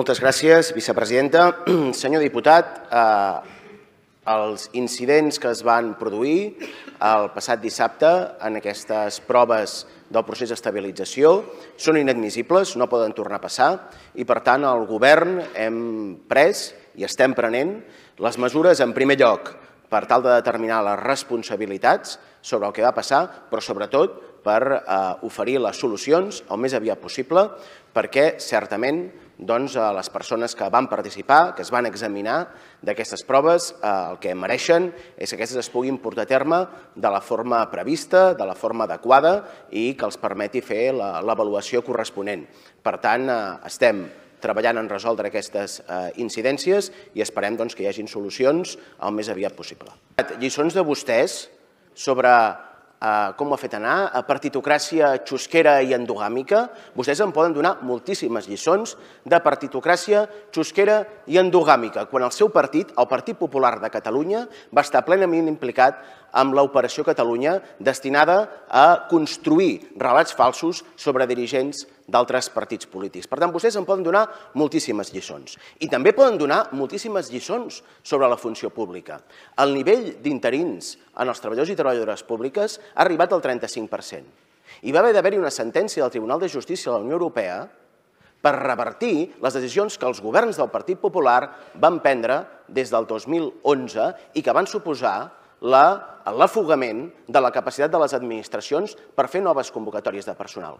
Moltes gràcies, vicepresidenta. Senyor diputat, eh, els incidents que es van produir eh, el passat dissabte en aquestes proves del procés d'estabilització són inadmissibles, no poden tornar a passar i, per tant, el govern hem pres i estem prenent les mesures, en primer lloc, per tal de determinar les responsabilitats sobre el que va passar, però sobretot per eh, oferir les solucions el més aviat possible perquè certament doncs, a les persones que van participar, que es van examinar d'aquestes proves, eh, el que mereixen és que aquestes es puguin portar a terme de la forma prevista, de la forma adequada i que els permeti fer l'avaluació corresponent. Per tant, eh, estem treballant en resoldre aquestes eh, incidències i esperem doncs, que hi hagin solucions el més aviat possible. Lliçons de vostès sobre Eh, com ho ha fet anar, a partitocràcia xusquera i endogàmica. Vostès en poden donar moltíssimes lliçons de partitocràcia xusquera i endogàmica, quan el seu partit, el Partit Popular de Catalunya, va estar plenament implicat amb l'Operació Catalunya destinada a construir relats falsos sobre dirigents d'altres partits polítics. Per tant, vostès en poden donar moltíssimes lliçons. I també poden donar moltíssimes lliçons sobre la funció pública. El nivell d'interins en els treballadors i treballadores públiques ha arribat al 35%. I va haver d'haver-hi una sentència del Tribunal de Justícia de la Unió Europea per revertir les decisions que els governs del Partit Popular van prendre des del 2011 i que van suposar l'afogament la, de la capacitat de les administracions per fer noves convocatòries de personal.